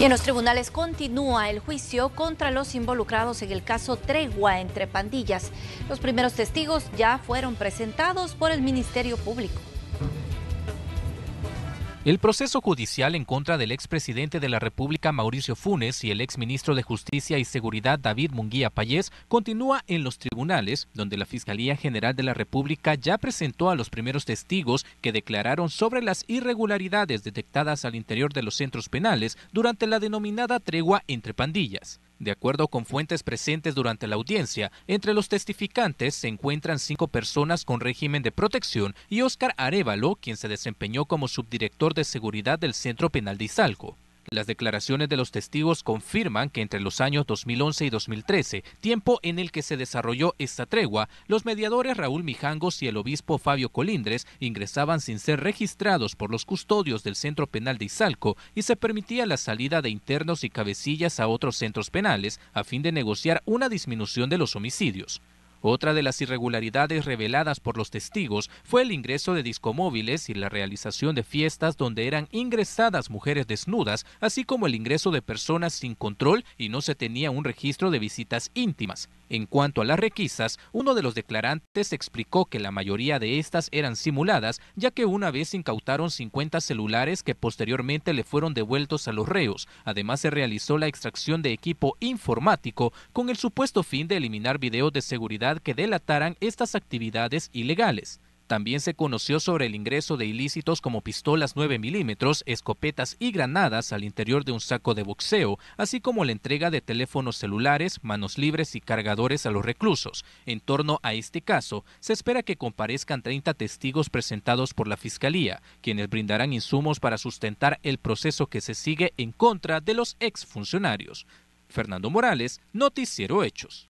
Y en los tribunales continúa el juicio contra los involucrados en el caso Tregua entre pandillas. Los primeros testigos ya fueron presentados por el Ministerio Público. El proceso judicial en contra del expresidente de la República Mauricio Funes y el exministro de Justicia y Seguridad David Munguía Payés continúa en los tribunales, donde la Fiscalía General de la República ya presentó a los primeros testigos que declararon sobre las irregularidades detectadas al interior de los centros penales durante la denominada tregua entre pandillas. De acuerdo con fuentes presentes durante la audiencia, entre los testificantes se encuentran cinco personas con régimen de protección y Óscar Arevalo, quien se desempeñó como subdirector de seguridad del Centro Penal de Izalco. Las declaraciones de los testigos confirman que entre los años 2011 y 2013, tiempo en el que se desarrolló esta tregua, los mediadores Raúl Mijangos y el obispo Fabio Colindres ingresaban sin ser registrados por los custodios del centro penal de Izalco y se permitía la salida de internos y cabecillas a otros centros penales a fin de negociar una disminución de los homicidios. Otra de las irregularidades reveladas por los testigos fue el ingreso de discomóviles y la realización de fiestas donde eran ingresadas mujeres desnudas, así como el ingreso de personas sin control y no se tenía un registro de visitas íntimas. En cuanto a las requisas, uno de los declarantes explicó que la mayoría de estas eran simuladas, ya que una vez incautaron 50 celulares que posteriormente le fueron devueltos a los reos. Además, se realizó la extracción de equipo informático con el supuesto fin de eliminar videos de seguridad que delataran estas actividades ilegales. También se conoció sobre el ingreso de ilícitos como pistolas 9 milímetros, escopetas y granadas al interior de un saco de boxeo, así como la entrega de teléfonos celulares, manos libres y cargadores a los reclusos. En torno a este caso, se espera que comparezcan 30 testigos presentados por la Fiscalía, quienes brindarán insumos para sustentar el proceso que se sigue en contra de los exfuncionarios. Fernando Morales, Noticiero Hechos.